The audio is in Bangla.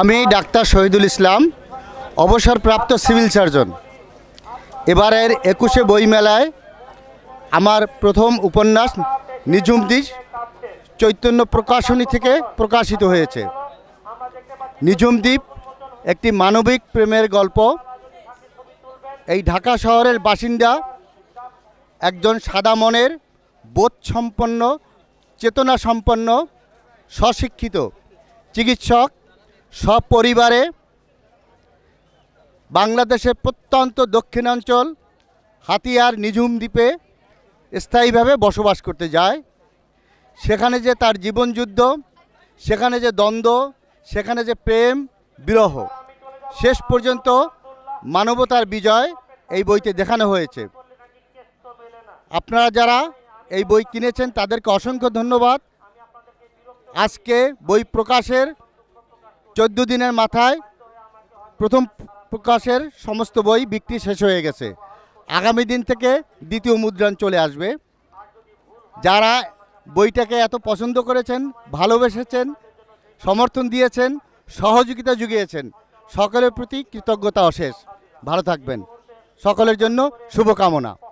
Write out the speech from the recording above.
আমি ডাক্তার শহীদুল ইসলাম অবসরপ্রাপ্ত সিভিল সার্জন এবারের একুশে বইমেলায় আমার প্রথম উপন্যাস নিজুমদি চৈতন্য প্রকাশনী থেকে প্রকাশিত হয়েছে নিজুমদ্বীপ একটি মানবিক প্রেমের গল্প এই ঢাকা শহরের বাসিন্দা একজন সাদা মনের বোধ সম্পন্ন চেতনা সম্পন্ন স্বশিক্ষিত চিকিৎসক সব পরিবারে বাংলাদেশের প্রত্যন্ত দক্ষিণাঞ্চল হাতিয়ার নিঝুম দ্বীপে স্থায়ীভাবে বসবাস করতে যায় সেখানে যে তার জীবনযুদ্ধ সেখানে যে দ্বন্দ্ব সেখানে যে প্রেম বিরহ শেষ পর্যন্ত মানবতার বিজয় এই বইতে দেখানো হয়েছে আপনারা যারা এই বই কিনেছেন তাদেরকে অসংখ্য ধন্যবাদ আজকে বই প্রকাশের চোদ্দ দিনের মাথায় প্রথম প্রকাশের সমস্ত বই বিক্রি শেষ হয়ে গেছে আগামী দিন থেকে দ্বিতীয় মুদ্রণ চলে আসবে যারা বইটাকে এত পছন্দ করেছেন ভালোবেসেছেন সমর্থন দিয়েছেন সহযোগিতা জুগিয়েছেন সকলের প্রতি কৃতজ্ঞতা অশেষ ভালো থাকবেন সকলের জন্য শুভকামনা